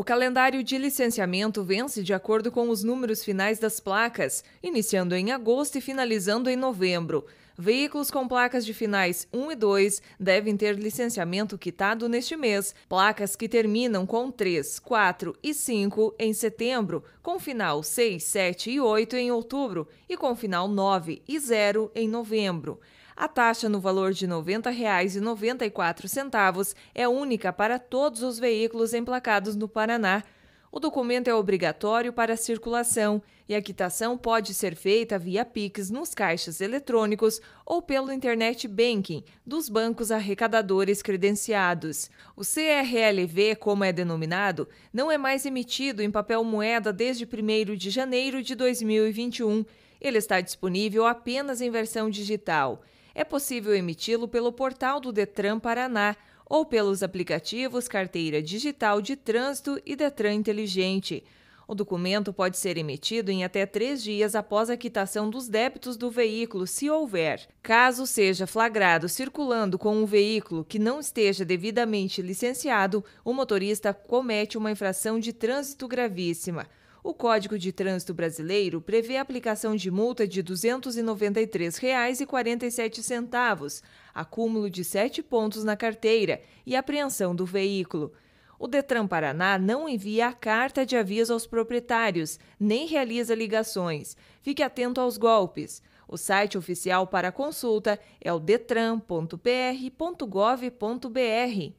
O calendário de licenciamento vence de acordo com os números finais das placas, iniciando em agosto e finalizando em novembro. Veículos com placas de finais 1 e 2 devem ter licenciamento quitado neste mês. Placas que terminam com 3, 4 e 5 em setembro, com final 6, 7 e 8 em outubro e com final 9 e 0 em novembro. A taxa no valor de R$ 90,94 é única para todos os veículos emplacados no Paraná. O documento é obrigatório para circulação e a quitação pode ser feita via Pix nos caixas eletrônicos ou pelo internet banking dos bancos arrecadadores credenciados. O CRLV, como é denominado, não é mais emitido em papel moeda desde 1 de janeiro de 2021. Ele está disponível apenas em versão digital é possível emiti-lo pelo portal do Detran Paraná ou pelos aplicativos Carteira Digital de Trânsito e Detran Inteligente. O documento pode ser emitido em até três dias após a quitação dos débitos do veículo, se houver. Caso seja flagrado circulando com um veículo que não esteja devidamente licenciado, o motorista comete uma infração de trânsito gravíssima. O Código de Trânsito Brasileiro prevê a aplicação de multa de R$ 293,47, acúmulo de sete pontos na carteira e apreensão do veículo. O Detran Paraná não envia a carta de aviso aos proprietários, nem realiza ligações. Fique atento aos golpes. O site oficial para consulta é o detran.pr.gov.br.